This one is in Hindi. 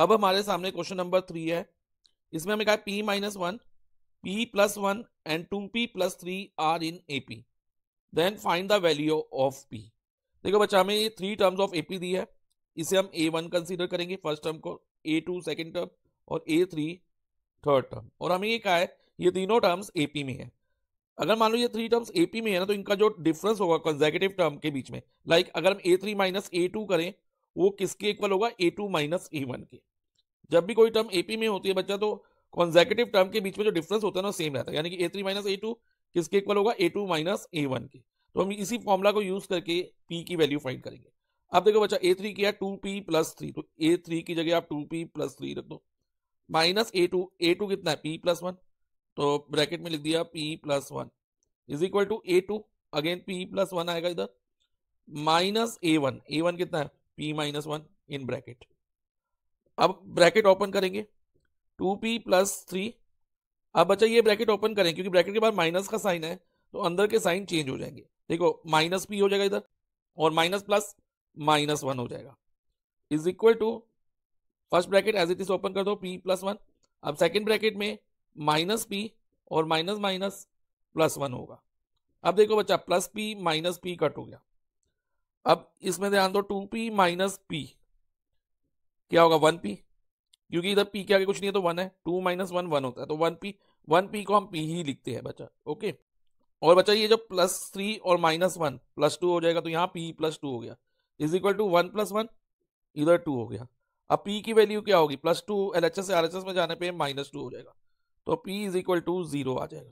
अब हमारे सामने क्वेश्चन नंबर थ्री है इसमें हमें कहा P minus one P plus one and two P plus three are in A P then find the value of P देखो बच्चा हमें ये three terms of A P दी है इसे हम ए वन कंसिडर करेंगे फर्स्ट टर्म को ए टू सेकेंड टर्म और ए थ्री थर्ड टर्म और हमें ये कहा है ये तीनों टर्म्स ए पी में है अगर मान लो ये थ्री टर्म्स ए पी में है ना तो इनका जो डिफरेंस होगा कंजेकेटिव टर्म के बीच में लाइक like अगर हम A three minus A two करें वो किसके इक्वल होगा A two minus A one के जब भी कोई टर्म एपी में होती है बच्चा तो कॉन्जेकेटिव टर्म के बीच में जो डिफरेंस होता है ना सेम रहता है यानी कि A three minus A two किसके इक्वल होगा A two minus A one के तो हम इसी फॉर्मूला को यूज करके पी की वैल्यू फाइंड करेंगे अब देखो बच्चा ए थ्री किया टू पी प्लस थ्री तो ए थ्री की जगह आप टू पी प्लस थ्री रख दो minus A two A two कितना है पी प्लस वन तो ब्रैकेट में लिख दिया P plus one is equal to A two again P plus one आएगा इधर minus A one A one कितना है P minus one in bracket अब ब्रैकेट ओपन करेंगे टू पी प्लस थ्री अब बच्चा ये ब्रैकेट ओपन करें क्योंकि ब्रैकेट के बाद माइनस का साइन है तो अंदर के साइन चेंज हो जाएंगे देखो माइनस पी हो जाएगा इधर और माइनस प्लस माइनस वन हो जाएगा is equal to first bracket as it is open कर दो पी प्लस वन अब सेकेंड ब्रैकेट में माइनस पी और माइनस माइनस प्लस वन होगा अब देखो बच्चा plus P minus P cut हो गया अब इसमें ध्यान दो टू पी माइनस पी क्या होगा वन पी क्योंकि इधर पी के आगे कुछ नहीं है तो वन है टू माइनस वन वन होता है तो वन पी वन पी को हम पी ही लिखते हैं बच्चा ओके और बच्चा ये जो प्लस थ्री और माइनस वन प्लस टू हो जाएगा तो यहाँ पी प्लस टू हो गया is equal to one plus one इधर टू हो गया अब पी की वैल्यू क्या होगी plus two L H S से आर एच एस में जाने पर माइनस टू हो जाएगा तो P is equal to zero आ जाएगा